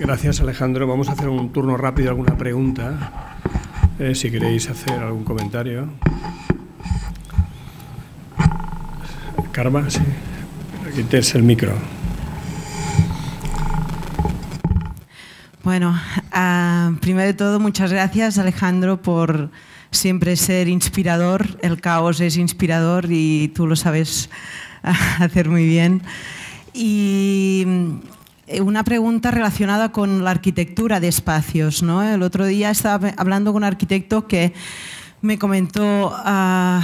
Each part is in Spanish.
Gracias, Alejandro. Vamos a hacer un turno rápido, alguna pregunta, eh, si queréis hacer algún comentario. Karma, sí. Quites el micro. Bueno, ah, primero de todo, muchas gracias, Alejandro, por siempre ser inspirador. El caos es inspirador y tú lo sabes ah, hacer muy bien. Y eh, una pregunta relacionada con la arquitectura de espacios. ¿no? El otro día estaba hablando con un arquitecto que me comentó, ah,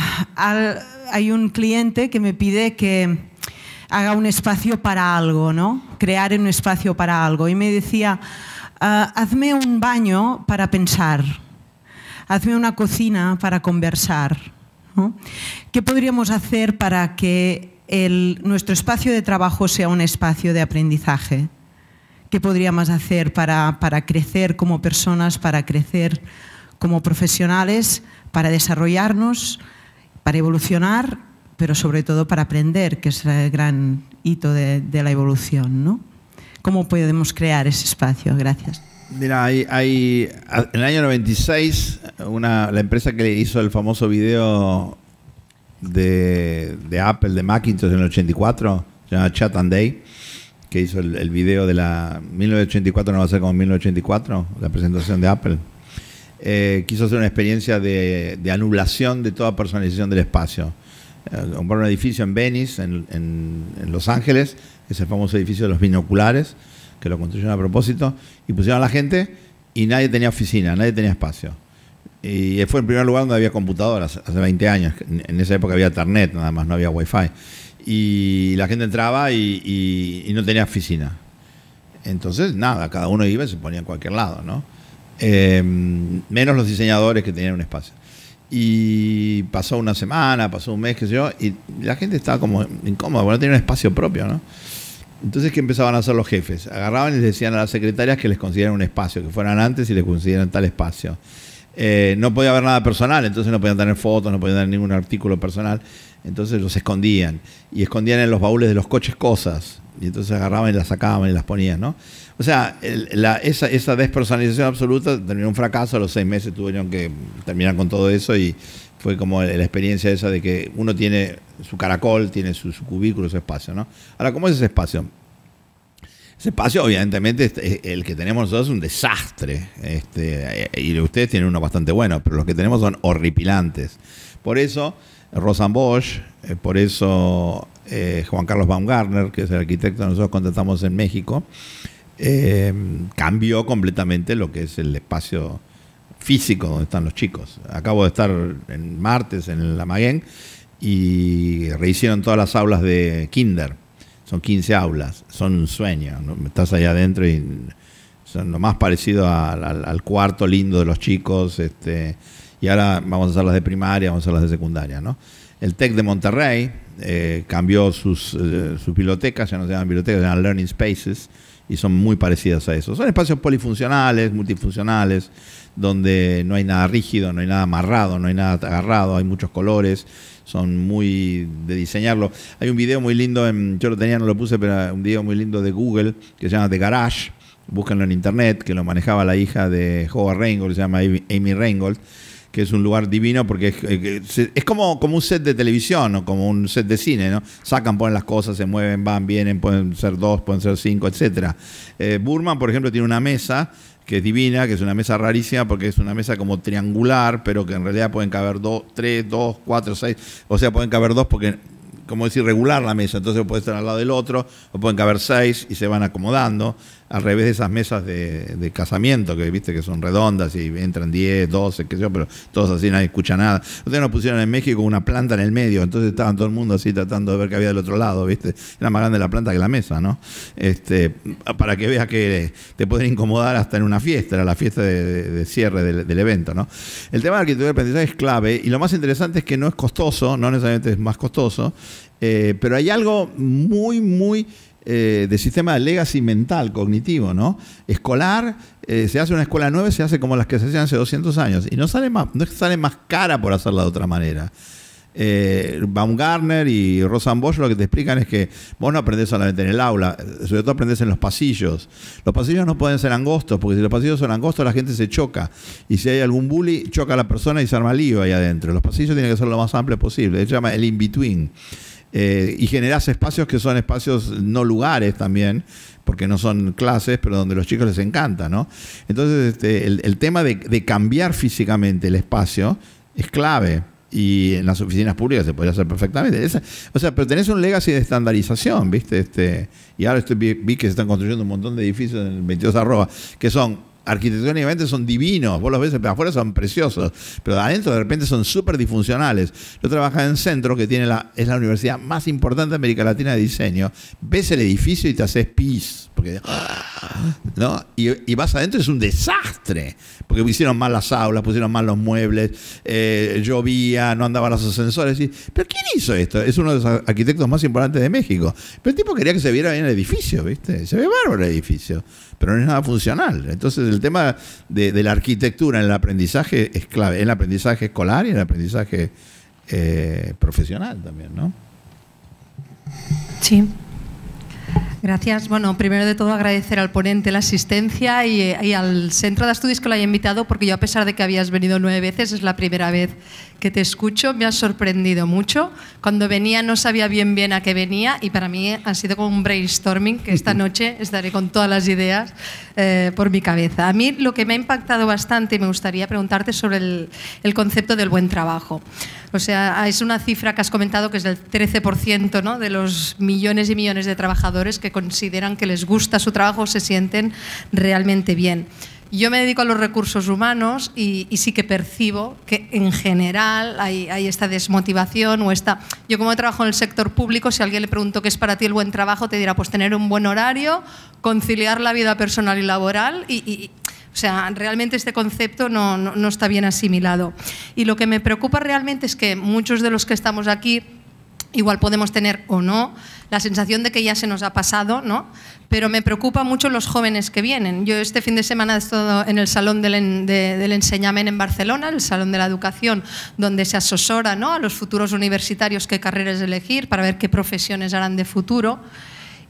hay un cliente que me pide que haga un espacio para algo, ¿no? crear un espacio para algo. Y me decía, ah, hazme un baño para pensar, hazme una cocina para conversar. ¿Qué podríamos hacer para que nuestro espacio de trabajo sea un espacio de aprendizaje? qué podríamos hacer para, para crecer como personas, para crecer como profesionales, para desarrollarnos, para evolucionar, pero sobre todo para aprender, que es el gran hito de, la evolución. ¿no? ¿Cómo podemos crear ese espacio? Gracias. Mira, hay, en el año 96, una, la empresa que hizo el famoso video de, de Apple, de Macintosh en el 84, se llama Chat and Day, que hizo el, video de la 1984, no va a ser como 1984, la presentación de Apple. Eh, quiso hacer una experiencia de, anulación de toda personalización del espacio. Eh, Compraron un edificio en Venice, en, Los Ángeles, que es el famoso edificio de los binoculares, que lo construyeron a propósito, y pusieron a la gente y nadie tenía oficina, nadie tenía espacio. Y fue el primer lugar donde había computadoras, hace 20 años. En esa época había Internet, nada más no había wifi. fi y la gente entraba y, no tenía oficina. Entonces, nada, cada uno iba y se ponía en cualquier lado, ¿no? Em, menos los diseñadores que tenían un espacio. Y pasó una semana, pasó un mes, qué sé yo, y la gente estaba como incómoda, porque no tenía un espacio propio, ¿no? Entonces, ¿qué empezaban a hacer los jefes? Agarraban y les decían a las secretarias que les consiguieran un espacio, que fueran antes y les consiguieran tal espacio. Eh, no podía haber nada personal, entonces no podían tener fotos, no podían tener ningún artículo personal, entonces los escondían y escondían en los baúles de los coches cosas y entonces agarraban y las sacaban y las ponían, ¿no? O sea, esa, despersonalización absoluta terminó un fracaso, a los seis meses tuvieron que terminar con todo eso y fue como la experiencia esa de que uno tiene su caracol, tiene su, su cubículo, su espacio, ¿no? Ahora, ¿cómo es ese espacio? Ese espacio, evidentemente este, eh, el que tenemos nosotros es un desastre. Este, eh, y ustedes tienen uno bastante bueno, pero los que tenemos son horripilantes. Por eso, Rosan Bosch, eh, por eso Juan Carlos Baumgartner, que es el arquitecto que nosotros contratamos en México, cambió completamente lo que es el espacio físico donde están los chicos. Acabo de estar en martes en la Maguén y rehicieron todas las aulas de Kinder son 15 aulas, son un sueño. Estás allá adentro y son lo más parecido al cuarto lindo de los chicos. Este, y ahora vamos a hacer las de primaria, vamos a hacer las de secundaria. ¿no? El TEC de Monterrey eh, cambió sus, eh, sus bibliotecas, ya no se llaman bibliotecas, se llaman Learning Spaces, y son muy parecidas a eso. Son espacios polifuncionales, multifuncionales donde no hay nada rígido, no hay nada amarrado, no hay nada agarrado, hay muchos colores, son muy de diseñarlo. Hay un video muy lindo, en, yo lo tenía, no lo puse, pero un video muy lindo de Google que se llama The Garage, búsquenlo en internet, que lo manejaba la hija de Howard Reingold, se llama Amy Reingold, que es un lugar divino porque es, eh, como, como un set de televisión o como un set de cine, ¿no? Sacan, ponen las cosas, se mueven, van, vienen, pueden ser dos, pueden ser cinco, etc. Eh, Burman, por ejemplo, tiene una mesa que es divina, que es una mesa rarísima porque es una mesa como triangular, pero que en realidad pueden caber dos, tres, dos, cuatro, seis, o sea, pueden caber dos porque, como decir, regular la mesa, entonces puede estar al lado del otro, o pueden caber seis y se van acomodando al revés de esas mesas de, casamiento que viste que son redondas y entran 10, 12, qué sé yo, pero todos así, nadie escucha nada. Ustedes nos pusieron en México una planta en el medio, entonces estaban todo el mundo así tratando de ver qué había del otro lado, viste. Era más grande la planta que la mesa, ¿no? Este, para que veas que te pueden incomodar hasta en una fiesta, era la fiesta de, cierre del, evento, ¿no? El tema de la arquitectura de aprendizaje es clave y lo más interesante es que no es costoso, no necesariamente es más costoso, eh, pero hay algo muy, muy eh, de sistema de legacy mental, cognitivo, ¿no? Escolar, eh, se hace una escuela nueva, se hace como las que se hacían hace 200 años. Y no sale más, no sale más cara por hacerla de otra manera. Eh, Baumgartner y Rosan Bosch lo que te explican es que vos no aprendés solamente en el aula, sobre todo aprendés en los pasillos. Los pasillos no pueden ser angostos, porque si los pasillos son angostos la gente se choca. Y si hay algún bully, choca a la persona y se arma lío ahí adentro. Los pasillos tienen que ser lo más amplios posible. Se llama el in-between. Eh, y generás espacios que son espacios no lugares también, porque no son clases, pero donde los chicos les encanta, ¿no? Entonces, este, el, tema de, cambiar físicamente el espacio es clave. Y en las oficinas públicas se podría hacer perfectamente. o sea, pero tenés un legacy de estandarización, ¿viste? Este, y ahora estoy, vi, que se están construyendo un montón de edificios en el 22 arroba, que son arquitectónicamente son divinos, vos los ves afuera son preciosos, pero adentro de repente son súper disfuncionales. Yo trabajaba en Centro, que tiene la, es la universidad más importante de América Latina de diseño, ves el edificio y te haces pis, porque, ¿no? Y, vas adentro y es un desastre, porque pusieron mal las aulas, pusieron mal los muebles, eh, llovía, no andaban los ascensores. Y, ¿Pero quién hizo esto? Es uno de los arquitectos más importantes de México. Pero el tipo quería que se viera bien el edificio, ¿viste? Se ve bárbaro el edificio pero no es nada funcional. Entonces el tema de, la arquitectura en el aprendizaje es clave, en el aprendizaje escolar y en el aprendizaje eh, profesional también, Sí. Gracias. Bueno, primero de todo agradecer al ponente la asistencia y, eh, y, al Centro de Estudios que lo haya invitado, porque yo a pesar de que habías venido nueve veces, es la primera vez que te escucho, me ha sorprendido mucho. Cuando venía no sabía bien bien a qué venía y para mí ha sido como un brainstorming que esta noche estaré con todas las ideas eh, por mi cabeza. A mí lo que me ha impactado bastante y me gustaría preguntarte sobre el, concepto del buen trabajo. O sea, es una cifra que has comentado que es del 13% ¿no? de los millones y millones de trabajadores que consideran que les gusta su trabajo o se sienten realmente bien. Yo me dedico a los recursos humanos y, sí que percibo que en general hay, esta desmotivación o esta... Yo como trabajo en el sector público, si alguien le pregunto qué es para ti el buen trabajo, te dirá pues tener un buen horario, conciliar la vida personal y laboral y, o sea, realmente este concepto no, no, está bien asimilado. Y lo que me preocupa realmente es que muchos de los que estamos aquí Igual podemos tener o no la sensación de que ya se nos ha pasado, ¿no? Pero me preocupa mucho los jóvenes que vienen. Yo este fin de semana he estado en el Salón del, Enseñamen en Barcelona, el Salón de la Educación, donde se asesora ¿no? a los futuros universitarios qué carreras elegir para ver qué profesiones harán de futuro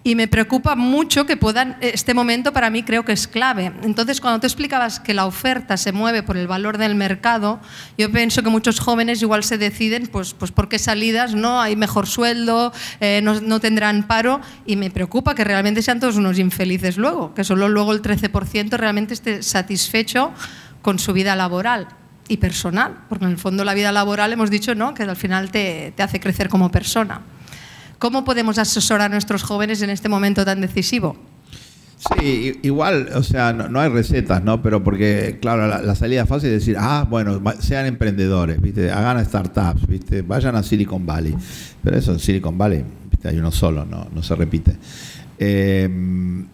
y me preocupa mucho que puedan, eh, este momento para mí creo que es clave. Entonces, cuando te explicabas que la oferta se mueve por el valor del mercado, yo pienso que muchos jóvenes igual se deciden, pues, pues por qué salidas, ¿no? Hay mejor sueldo, eh, no, no, tendrán paro, y me preocupa que realmente sean todos unos infelices luego, que solo luego el 13% realmente esté satisfecho con su vida laboral y personal, porque en el fondo la vida laboral hemos dicho, ¿no? Que al final te, te hace crecer como persona. ¿Cómo podemos asesorar a nuestros jóvenes en este momento tan decisivo? Sí, igual, o sea, no, hay recetas, ¿no? Pero porque, claro, la, salida fácil es decir, ah, bueno, sean emprendedores, ¿viste? Hagan startups, ¿viste? Vayan a Silicon Valley. Pero eso, en Silicon Valley, Hay uno solo, no, se repite. Eh,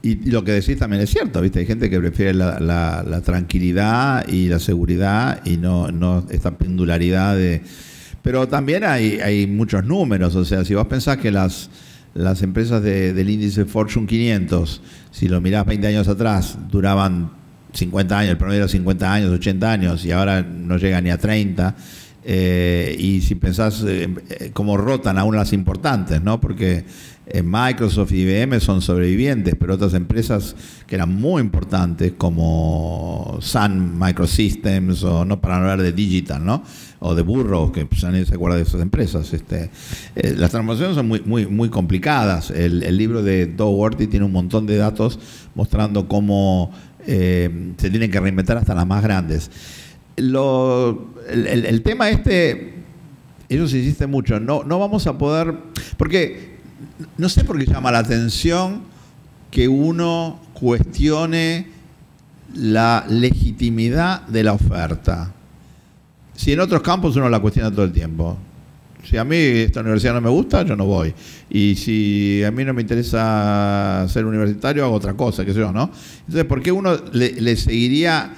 y, lo que decís también es cierto, ¿viste? Hay gente que prefiere la, la tranquilidad y la seguridad y no, no esta pendularidad de pero también hay, hay muchos números, o sea, si vos pensás que las, las empresas del índice Fortune 500, si lo mirás 20 años atrás, duraban 50 años, el promedio era 50 años, 80 años, y ahora no llega ni a 30. Eh, y si pensás eh, eh, cómo rotan aún las importantes, ¿no? Porque Microsoft y IBM son sobrevivientes, pero otras empresas que eran muy importantes como Sun Microsystems o no para hablar de Digital, ¿no? O de Burroughs, que ya pues, nadie se acuerda de esas empresas. Este, eh, las transformaciones son muy, muy, muy complicadas. El, libro de Dougherty tiene un montón de datos mostrando cómo eh, se tienen que reinventar hasta las más grandes. el, tema este ellos insisten mucho, no, no vamos a poder, porque no sé por qué llama la atención que uno cuestione la legitimidad de la oferta. Si en otros campos uno la cuestiona todo el tiempo. Si a mí esta universidad no me gusta, yo no voy. Y si a mí no me interesa ser universitario, hago otra cosa, qué sé yo, ¿no? Entonces, ¿por qué uno le, seguiría,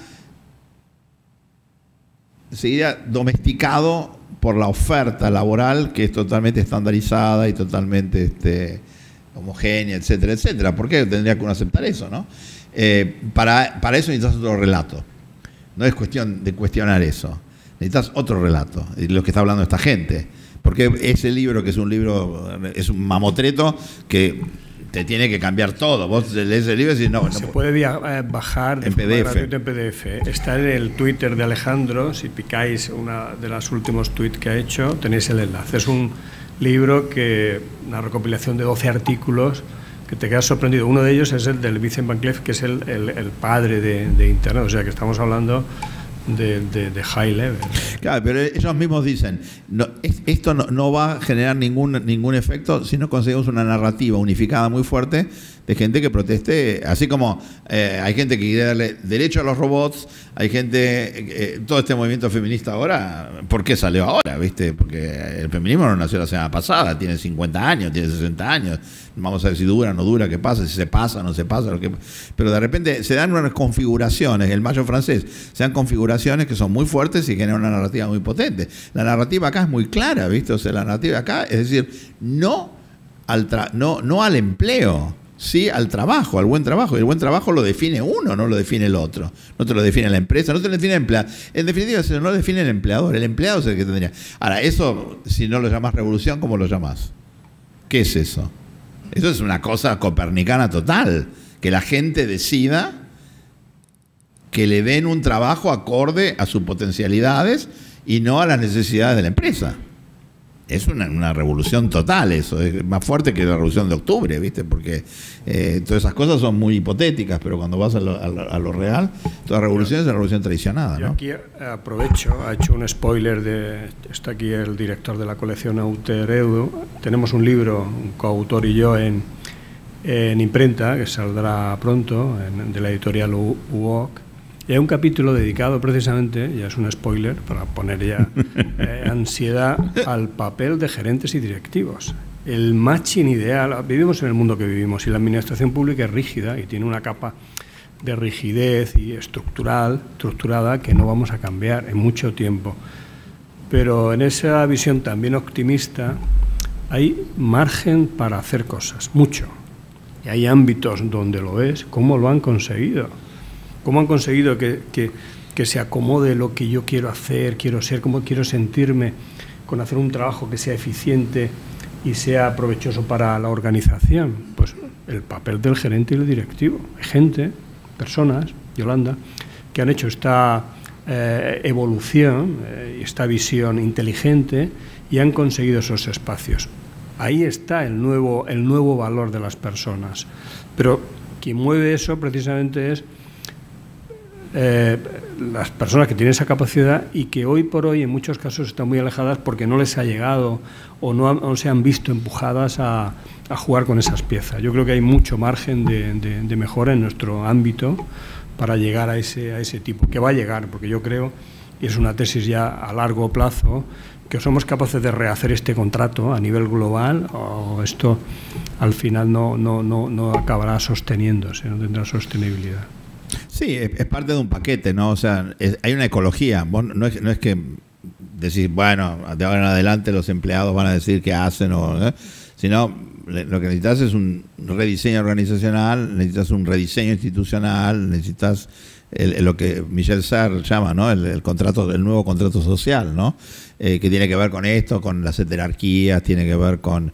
seguiría domesticado por la oferta laboral que es totalmente estandarizada y totalmente este, homogénea, etcétera, etcétera. ¿Por qué tendría que uno aceptar eso, eh, para, eso necesitas otro relato. No es cuestión de cuestionar eso. Necesitas otro relato, lo que está hablando esta gente. Porque ese libro, que es un libro, es un mamotreto, que te tiene que cambiar todo. Vos lees el libro y no, Se puede eh, bajar en PDF. PDF. Está en el Twitter de Alejandro. Si picáis una de los últimos tweets que ha hecho, tenéis el enlace. Es un libro que, una recopilación de 12 artículos que te quedas sorprendido. Uno de ellos es el del Vicente Van que es el, el, padre de, de Internet. O sea que estamos hablando de, high level. Claro, pero ellos mismos dicen, esto no, no, va a generar ningún, ningún efecto si no conseguimos una narrativa unificada muy fuerte de gente que proteste, así como eh, hay gente que quiere darle derecho a los robots, hay gente, eh, eh, todo este movimiento feminista ahora, ¿por qué salió ahora? ¿Viste? Porque el feminismo no nació la semana pasada, tiene 50 años, tiene 60 años, vamos a ver si dura, no dura, qué pasa, si se pasa, no se pasa, lo que... pero de repente se dan unas configuraciones, el mayo francés, se dan configuraciones que son muy fuertes y generan una narrativa muy potente. La narrativa acá es muy clara, ¿viste? O sea, la narrativa acá es decir, no al, no, no al empleo, sí al trabajo, al buen trabajo. Y el buen trabajo lo define uno, no lo define el otro. No te lo define la empresa, no te lo define el empleado. En definitiva, no lo define el empleador. El empleado es el que tendría. Ahora, eso, si no lo llamas revolución, ¿cómo lo llamas? ¿Qué es eso? Eso es una cosa copernicana total. Que la gente decida que le den un trabajo acorde a sus potencialidades y no a las necesidades de la empresa es una, revolución total eso, es más fuerte que la revolución de octubre, ¿viste? Porque eh, todas esas cosas son muy hipotéticas, pero cuando vas a lo, real, toda revolución es la revolución traicionada. Yo aquí eh, aprovecho, ha hecho un spoiler de, está aquí el director de la colección Autereudo, tenemos un libro, un coautor y yo en, en imprenta, que saldrá pronto, de la editorial UOC, y hay un capítulo dedicado precisamente, ya es un spoiler, para poner ya eh, ansiedad al papel de gerentes y directivos. El matching ideal, vivimos en el mundo que vivimos y la administración pública es rígida y tiene una capa de rigidez y estructural, estructurada que no vamos a cambiar en mucho tiempo. Pero en esa visión también optimista hay margen para hacer cosas, mucho. Y hay ámbitos donde lo es, cómo lo han conseguido ¿Cómo han conseguido que, se acomode lo que yo quiero hacer, quiero ser, cómo quiero sentirme con hacer un trabajo que sea eficiente y sea provechoso para la organización? Pues el papel del gerente y el directivo. gente, personas, Yolanda, que han hecho esta eh, evolución, eh, esta visión inteligente y han conseguido esos espacios. Ahí está el nuevo, el nuevo valor de las personas. Pero quien mueve eso precisamente es eh, las personas que tienen esa capacidad y que hoy por hoy en muchos casos están muy alejadas porque no les ha llegado o no, se han visto empujadas a, jugar con esas piezas. Yo creo que hay mucho margen de, mejora en nuestro ámbito para llegar a ese, a ese tipo, que va a llegar, porque yo creo, y es una tesis ya a largo plazo, que somos capaces de rehacer este contrato a nivel global o esto al final no, no, no acabará sosteniéndose, no tendrá sostenibilidad. Sí, es, parte de un paquete, ¿no? O sea, hay una ecología. no, es, que decís, bueno, de ahora en adelante los empleados van a decir qué hacen, o, ¿eh?", sino lo que necesitas es un rediseño organizacional, necesitas un rediseño institucional, necesitas lo que Michel Sarr llama, ¿no? El, contrato, el nuevo contrato social, ¿no? Eh, que tiene que ver con esto, con las heterarquías, tiene que ver con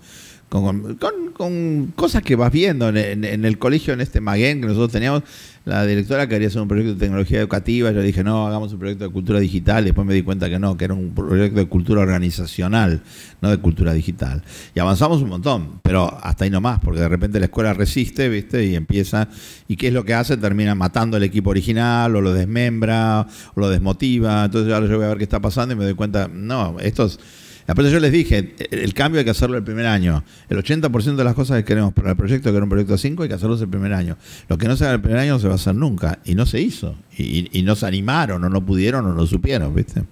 con, cosas que vas viendo en, el colegio, en este Maguen que nosotros teníamos, la directora quería hacer un proyecto de tecnología educativa, yo dije, no, hagamos un proyecto de cultura digital, después me di cuenta que no, que era un proyecto de cultura organizacional, no de cultura digital. Y avanzamos un montón, pero hasta ahí más, porque de repente la escuela resiste, ¿viste? Y empieza, ¿y qué es lo que hace? Termina matando al equipo original, o lo desmembra, o lo desmotiva, entonces ahora yo voy a ver qué está pasando y me doy cuenta, no, estos... Aparte yo les dije, eh, el cambio hay que hacerlo el primer año. El 80% de las cosas que queremos para el proyecto, que era un proyecto 5, hay que hacerlos el primer año. Lo que no se haga el primer año no se va a hacer nunca. Y no se hizo. Y, nos no se animaron, o no pudieron, o no supieron, ¿viste?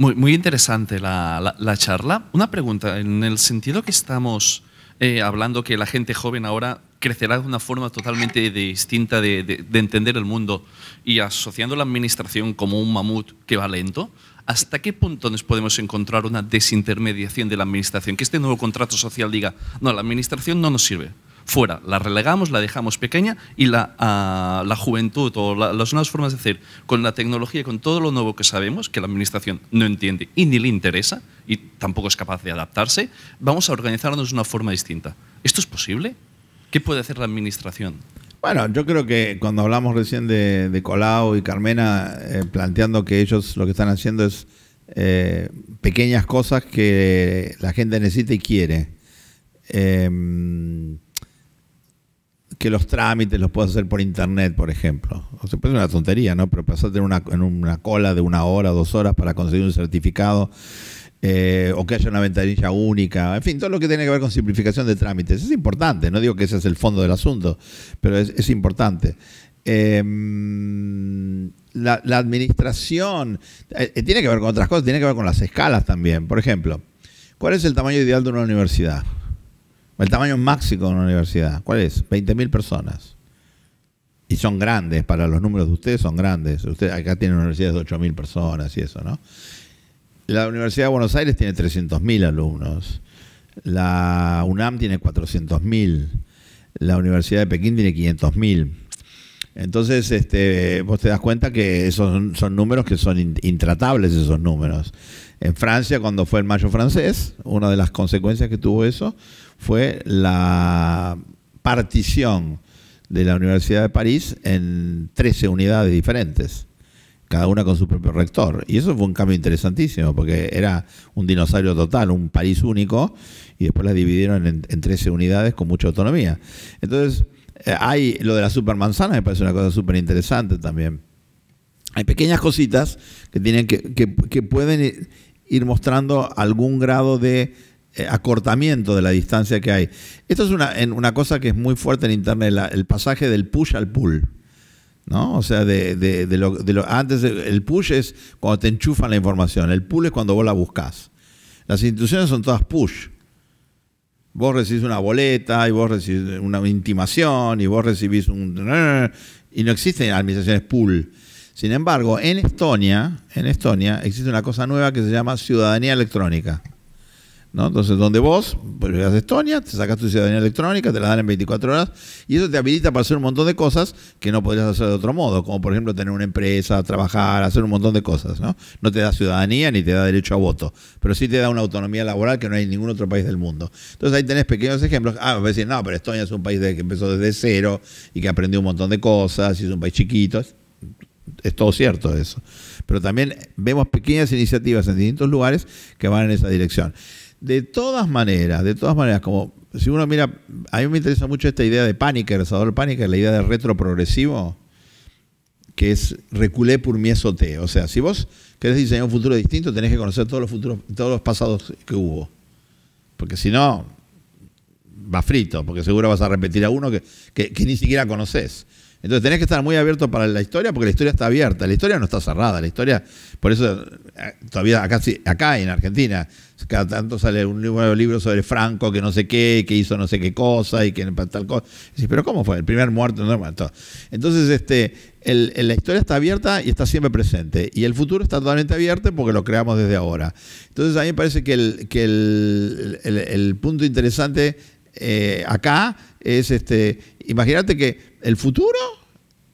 Muy, interesante la, charla. Una pregunta, en el sentido que estamos eh, hablando que la gente joven ahora crecerá de una forma totalmente distinta de, entender el mundo y asociando la administración como un mamut que va lento, ¿hasta qué punto nos podemos encontrar una desintermediación de la administración? Que este nuevo contrato social diga, no, la administración no nos sirve, fuera, la relegamos, la dejamos pequeña y la, ah, juventud o las nuevas formas de hacer con la tecnología y con todo lo nuevo que sabemos, que la Administración no entiende y ni le interesa y tampoco es capaz de adaptarse, vamos a organizarnos de una forma distinta. ¿Esto es posible? ¿Qué puede hacer la Administración? Bueno, yo creo que cuando hablamos recién de, Colau y Carmena, eh, planteando que ellos lo que están haciendo es eh, pequeñas cosas que la gente necesita y quiere. Em, que los trámites los puedas hacer por internet, por ejemplo. O sea, puede ser una tontería, ¿no? Pero pasarte en una, en una cola de una hora, dos horas para conseguir un certificado eh, o que haya una ventanilla única, en fin, todo lo que tiene que ver con simplificación de trámites. Es importante, no digo que ese es el fondo del asunto, pero es, importante. Em, la, administración eh, eh, tiene que ver con otras cosas, tiene que ver con las escalas también. Por ejemplo, ¿cuál es el tamaño ideal de una universidad? El tamaño máximo de una universidad, ¿cuál es? 20.000 personas. Y son grandes, para los números de ustedes son grandes. Usted, acá tiene universidades de 8.000 personas y eso, ¿no? La Universidad de Buenos Aires tiene 300.000 alumnos. La UNAM tiene 400.000. La Universidad de Pekín tiene 500.000. Entonces, este, vos te das cuenta que esos son, son números que son intratables, esos números. En Francia, cuando fue el mayo francés, una de las consecuencias que tuvo eso fue la partición de la Universidad de París en 13 unidades diferentes, cada una con su propio rector. Y eso fue un cambio interesantísimo, porque era un dinosaurio total, un París único, y después la dividieron en, en 13 unidades con mucha autonomía. Entonces, eh, hay lo de la supermanzana, me parece una cosa súper interesante también. Hay pequeñas cositas que, tienen que, que pueden ir mostrando algún grado de eh, acortamiento de la distancia que hay. Esto es una, en, una cosa que es muy fuerte en Internet, el pasaje del push al pull. ¿no? O sea, de, de, lo, de lo, antes el push es cuando te enchufan la información, el pull es cuando vos la buscás. Las instituciones son todas push. Vos recibís una boleta y vos recibís una intimación y vos recibís un... Y no existen administraciones pull. Sin embargo, en Estonia, en Estonia existe una cosa nueva que se llama ciudadanía electrónica. ¿no? Entonces, donde vos, pues a Estonia, te sacas tu ciudadanía electrónica, te la dan en 24 horas, y eso te habilita para hacer un montón de cosas que no podrías hacer de otro modo, como por ejemplo tener una empresa, trabajar, hacer un montón de cosas, ¿no? No te da ciudadanía ni te da derecho a voto, pero sí te da una autonomía laboral que no hay en ningún otro país del mundo. Entonces ahí tenés pequeños ejemplos. Ah, vas a decir, no, pero Estonia es un país que empezó desde cero y que aprendió un montón de cosas, y es un país chiquito. Es todo cierto eso. Pero también vemos pequeñas iniciativas en distintos lugares que van en esa dirección. De todas maneras, de todas maneras, como si uno mira, a mí me interesa mucho esta idea de Paniker, Salvador Paniker, la idea de retroprogresivo, que es reculé por mi esoté. O sea, si vos querés diseñar un futuro distinto, tenés que conocer todos los futuros, todos los pasados que hubo. Porque si no, va frito, porque seguro vas a repetir a uno que, que ni siquiera conoces. Entonces tenés que estar muy abierto para la historia porque la historia está abierta, la historia no está cerrada, la historia, por eso eh, todavía acá, acá en Argentina, cada tanto sale un nuevo libro sobre Franco que no sé qué, que hizo no sé qué cosa y que tal cosa. pero ¿cómo fue? El primer muerto. normal Entonces, este, la historia está abierta y está siempre presente. Y el futuro está totalmente abierto porque lo creamos desde ahora. Entonces, a mí me parece que el, punto interesante eh, acá es, este, imagínate que el futuro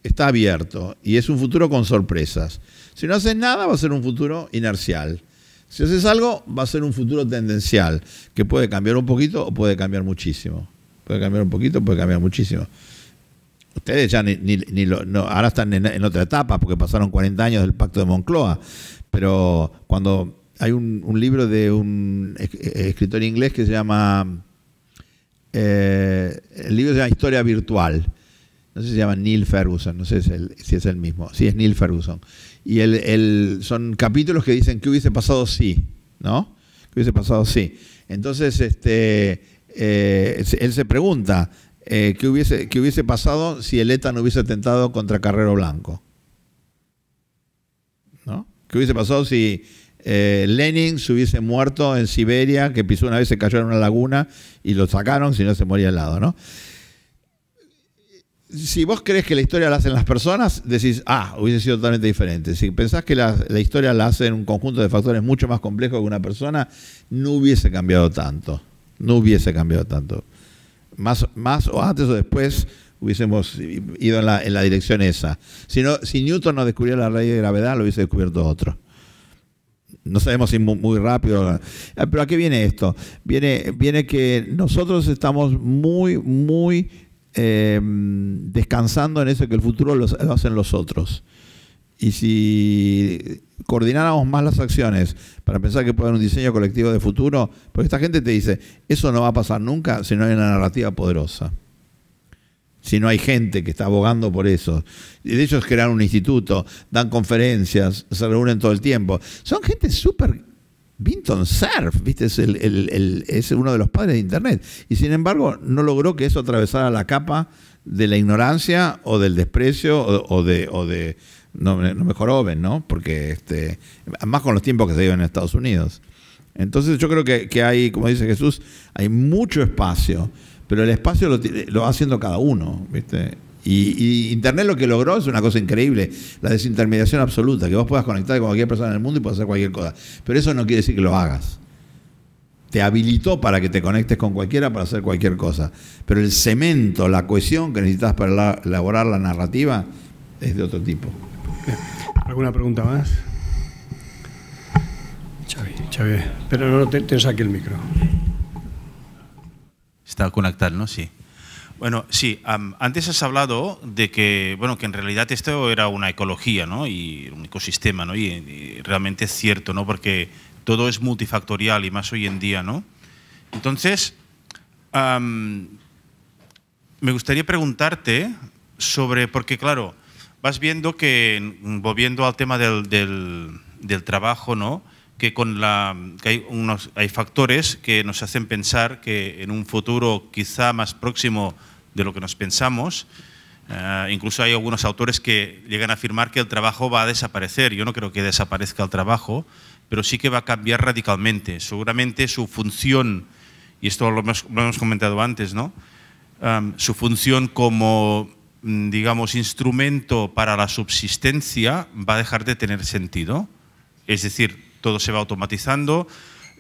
está abierto y es un futuro con sorpresas. Si no haces nada, va a ser un futuro inercial. Si haces algo, va a ser un futuro tendencial, que puede cambiar un poquito o puede cambiar muchísimo. Puede cambiar un poquito, puede cambiar muchísimo. Ustedes ya ni, no, ahora están en, otra etapa porque pasaron 40 años del pacto de Moncloa, pero cuando hay un, libro de un escritor inglés que se llama, eh, el libro se llama Historia Virtual, no sé si se llama Neil Ferguson, no sé si es el, mismo, sí es Neil Ferguson. Y el, son capítulos que dicen que hubiese pasado sí, ¿no? Que hubiese pasado si. Entonces, este, eh, él se pregunta, eh, ¿qué, hubiese, hubiese pasado si el ETA no hubiese atentado contra Carrero Blanco? ¿No? ¿Qué hubiese pasado si eh, Lenin se hubiese muerto en Siberia, que pisó una vez, se cayó en una laguna y lo sacaron, si no se moría al lado, ¿no? si vos crees que la historia la hacen las personas, decís, ah, hubiese sido totalmente diferente. Si pensás que la, historia la hacen un conjunto de factores mucho más complejo que una persona, no hubiese cambiado tanto. No hubiese cambiado tanto. Más, más o antes o después hubiésemos ido en la, en la dirección esa. Si, si Newton no descubrió la ley de gravedad, lo hubiese descubierto otro. No sabemos si muy, rápido. Ah, pero ¿a qué viene esto? Viene, viene que nosotros estamos muy, muy Em, descansando en eso que el futuro lo hacen los otros. Y si coordináramos más las acciones para pensar que puede haber un diseño colectivo de futuro, porque esta gente te dice, eso no va a pasar nunca si no hay una narrativa poderosa. Si no hay gente que está abogando por eso. Y de ellos crean un instituto, dan conferencias, se reúnen todo el tiempo. Son gente súper Vinton Cerf, ¿viste? Es, el, uno de los padres de Internet. Y sin embargo, no logró que eso atravesara la capa de la ignorancia o del desprecio o, de, no, no mejor ¿no? Porque este, más con los tiempos que se viven en Estados Unidos. Entonces yo creo que, hay, como dice Jesús, hay mucho espacio, pero el espacio lo, lo va haciendo cada uno, ¿viste? Y, Internet lo que logró es una cosa increíble, la desintermediación absoluta, que vos puedas conectar con cualquier persona en el mundo y puedas hacer cualquier cosa. Pero eso no quiere decir que lo hagas. Te habilitó para que te conectes con cualquiera para hacer cualquier cosa. Pero el cemento, la cohesión que necesitas para elaborar la narrativa es de otro tipo. ¿Alguna pregunta más? Xavi, Xavi, pero no te, te el micro. Está conectado, ¿no? Sí. Bueno, sí, antes has hablado de que, bueno, que en realidad esto era una ecología, ¿no? Y un ecosistema, ¿no? Y, realmente es cierto, ¿no? Porque todo es multifactorial y más hoy en día, ¿no? Entonces, me gustaría preguntarte sobre, porque claro, vas viendo que, volviendo al tema del, del trabajo, ¿no? que, con la, que hay, unos, hay factores que nos hacen pensar que en un futuro quizá más próximo de lo que nos pensamos, eh, incluso hay algunos autores que llegan a afirmar que el trabajo va a desaparecer. Yo no creo que desaparezca el trabajo, pero sí que va a cambiar radicalmente. Seguramente su función, y esto lo hemos, comentado antes, ¿no? su función como mm, digamos, instrumento para la subsistencia va a dejar de tener sentido. Es decir, todo se va automatizando,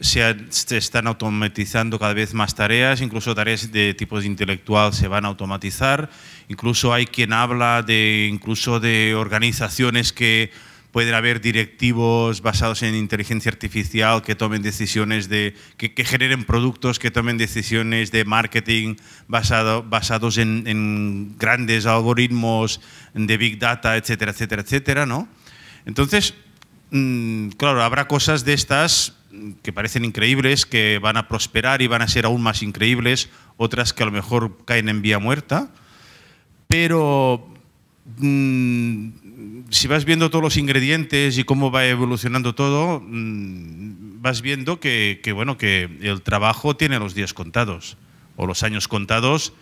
se, están automatizando cada vez más tareas, incluso tareas de tipo intelectual se van a automatizar, incluso hay quien habla de, incluso de organizaciones que pueden haber directivos basados en inteligencia artificial que tomen decisiones de que, generen productos, que tomen decisiones de marketing basado, basados en, en, grandes algoritmos de big data, etcétera, etcétera, etcétera, ¿no? Entonces, Mm, claro, habrá cosas de estas que parecen increíbles, que van a prosperar y van a ser aún más increíbles, otras que a lo mejor caen en vía muerta, pero mm, si vas viendo todos los ingredientes y cómo va evolucionando todo, mm, vas viendo que, bueno, que el trabajo tiene los días contados o los años contados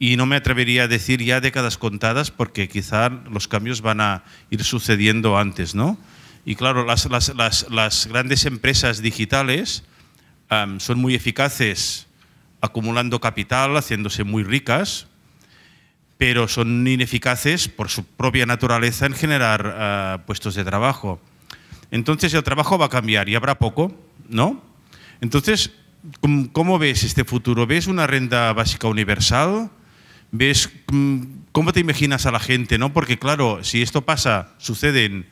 y no me atrevería a decir ya décadas contadas porque quizá los cambios van a ir sucediendo antes, ¿no? Y claro, las, grandes empresas digitales son muy eficaces acumulando capital, haciéndose muy ricas, pero son ineficaces por su propia naturaleza en generar ah, puestos de trabajo. Entonces el trabajo va a cambiar y habrá poco, ¿no? Entonces, ¿cómo ves este futuro? ¿Ves una renta básica universal? ¿Ves mm, cómo te imaginas a la gente, no? Porque claro, si esto pasa, suceden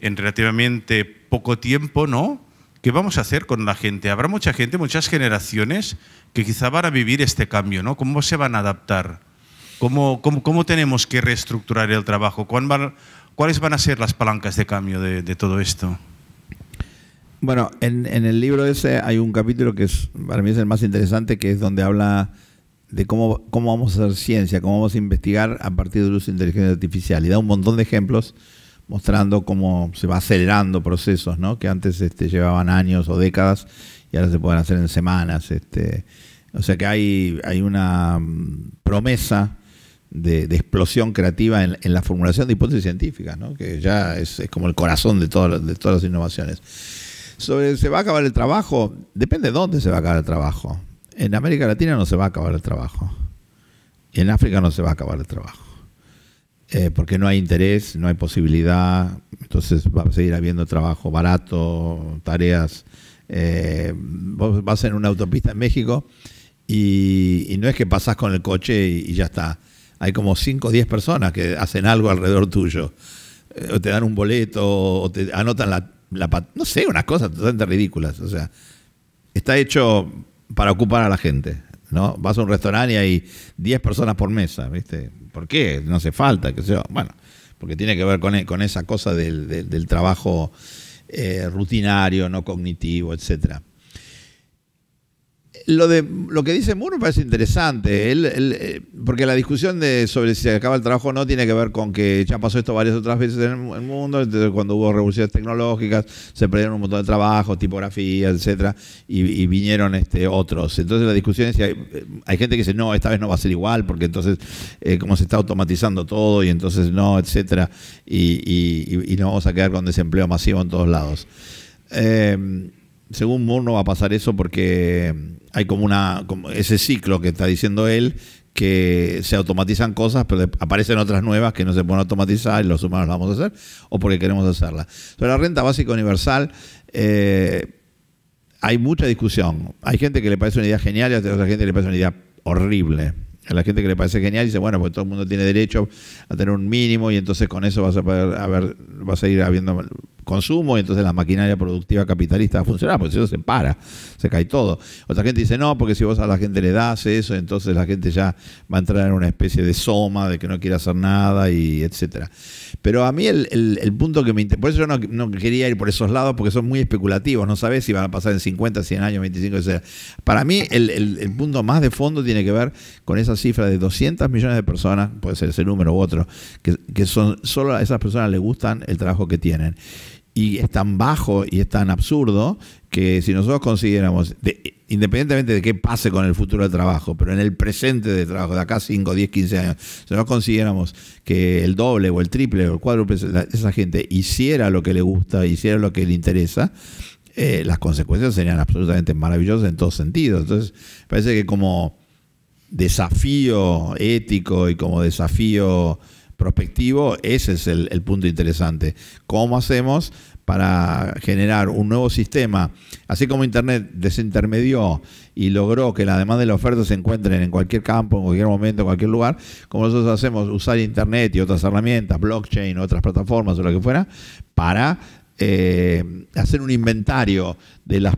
en relativamente poco tiempo, ¿no? ¿Qué vamos a hacer con la gente? Habrá mucha gente, muchas generaciones que quizá van a vivir este cambio, ¿no? ¿Cómo se van a adaptar? ¿Cómo, cómo, cómo tenemos que reestructurar el trabajo? ¿Cuáles van a ser las palancas de cambio de, todo esto? Bueno, en, el libro ese hay un capítulo que es, para mí es el más interesante, que es donde habla de cómo, cómo vamos a hacer ciencia, cómo vamos a investigar a partir del uso de inteligencia artificial. Y da un montón de ejemplos mostrando cómo se va acelerando procesos, ¿no? Que antes este, llevaban años o décadas y ahora se pueden hacer en semanas. Este. O sea que hay, hay una mm, promesa de, explosión creativa en, la formulación de hipótesis científicas, ¿no? que ya es, como el corazón de, de todas las innovaciones. Sobre se va a acabar el trabajo, depende de dónde se va a acabar el trabajo. En América Latina no se va a acabar el trabajo. y En África no se va a acabar el trabajo. Eh, porque no hay interés, no hay posibilidad, entonces va a seguir habiendo trabajo barato, tareas. Eh, vos vas en una autopista en México y, no es que pasás con el coche y, ya está. Hay como 5 o 10 personas que hacen algo alrededor tuyo. Eh, o te dan un boleto, o te anotan la, la... No sé, unas cosas totalmente ridículas. O sea, está hecho para ocupar a la gente. ¿no? Vas a un restaurante y hay 10 personas por mesa, ¿viste? ¿Por qué? No hace falta, qué Bueno, porque tiene que ver con, e, esa cosa del, trabajo eh, rutinario, no cognitivo, etcétera. Lo, de, lo que dice Moore me parece interesante, eh, porque la discusión de sobre si se acaba el trabajo no tiene que ver con que ya pasó esto varias otras veces en el mundo, cuando hubo revoluciones tecnológicas, se perdieron un montón de trabajos, tipografía, etcétera, y, vinieron este, otros. Entonces la discusión es si hay, gente que dice, no, esta vez no va a ser igual, porque entonces eh, como se está automatizando todo y entonces no, etcétera, y, y, vamos a quedar con desempleo masivo en todos lados. Em, según Moore no va a pasar eso porque hay como una ese ciclo que está diciendo él que se automatizan cosas, pero aparecen otras nuevas que no se pueden automatizar y los humanos las vamos a hacer, o porque queremos hacerlas. Sobre la renta básica universal, eh, hay mucha discusión. Hay gente que le parece una idea genial y a otra gente que le parece una idea horrible. A la gente que le parece genial dice, bueno, pues todo el mundo tiene derecho a tener un mínimo y entonces con eso vas a, poder, vas a ir habiendo consumo y entonces la maquinaria productiva capitalista va a funcionar, porque si no se para, se cae todo. Otra gente dice, no, porque si vos a la gente le das eso, entonces la gente ya va a entrar en una especie de soma, de que no quiere hacer nada y etcétera. Pero a mí el, punto que me interesa, por eso yo no, quería ir por esos lados, porque son muy especulativos, no sabes si van a pasar en 50, 100 años, 25, etc. Para mí el, punto más de fondo tiene que ver con esa cifra de 200 millones de personas, puede ser ese número u otro, que, que son solo a esas personas les gustan el trabajo que tienen y es tan bajo y es tan absurdo que si nosotros consiguiéramos, independientemente de qué pase con el futuro del trabajo, pero en el presente de trabajo, de acá 5, 10, 15 años, si nosotros consiguiéramos que el doble o el triple o el cuádruple, esa gente hiciera lo que le gusta, hiciera lo que le interesa, eh, las consecuencias serían absolutamente maravillosas en todos sentidos. Entonces, parece que como desafío ético y como desafío prospectivo, ese es el punto interesante. ¿Cómo hacemos para generar un nuevo sistema, así como Internet desintermedió y logró que la demanda y la oferta se encuentren en cualquier campo, en cualquier momento, en cualquier lugar, como nosotros hacemos usar Internet y otras herramientas, blockchain, otras plataformas o lo que fuera, para eh, hacer un inventario de los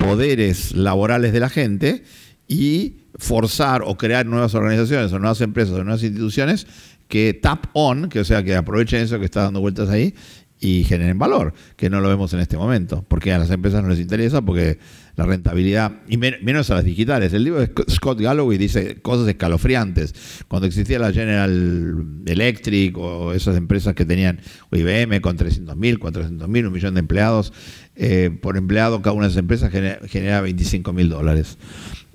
poderes laborales de la gente y forzar o crear nuevas organizaciones o nuevas empresas o nuevas instituciones que tap on, que o sea que aprovechen eso que está dando vueltas ahí y generen valor, que no lo vemos en este momento, porque a las empresas no les interesa, porque la rentabilidad, y menos a las digitales. El libro de Scott Galloway dice cosas escalofriantes. Cuando existía la General Electric o esas empresas que tenían IBM con 300.000, 400.000, un millón de empleados, eh, por empleado cada una de esas empresas genera, 25.000 mil dólares.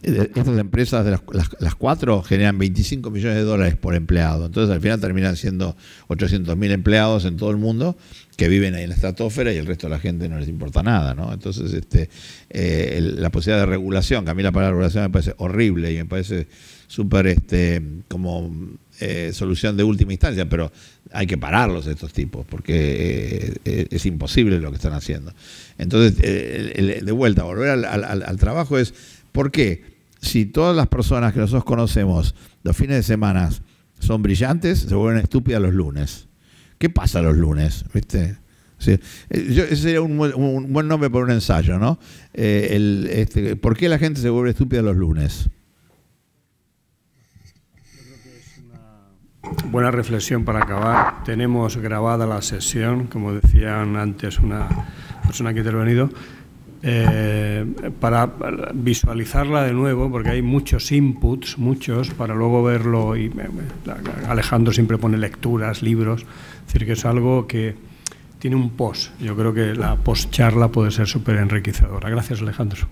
Eh, estas empresas, de las, las, cuatro, generan 25 millones de dólares por empleado. Entonces al final terminan siendo 800.000 empleados en todo el mundo que viven ahí en la estratosfera y el resto de la gente no les importa nada, ¿no? Entonces, este, eh, la posibilidad de regulación, que a mí la palabra regulación me parece horrible y me parece súper este, como eh, solución de última instancia, pero hay que pararlos estos tipos, porque eh, es imposible lo que están haciendo. Entonces, de vuelta, volver al, al trabajo es, ¿por qué? Si todas las personas que nosotros conocemos los fines de semana son brillantes, se vuelven estúpidas los lunes. ¿Qué pasa los lunes? ¿Viste? Eh, ese sería un, buen nombre para un ensayo, ¿no? Eh, este, ¿Por qué la gente se vuelve estúpida los lunes? buena reflexión para acabar. Tenemos grabada la sesión, como decían antes una persona que ha intervenido, eh, para visualizarla de nuevo, porque hay muchos inputs, muchos, para luego verlo. y Alejandro siempre pone lecturas, libros. Es decir, que es algo que tiene un post. Yo creo que la post charla puede ser súper enriquecedora. Gracias, Alejandro.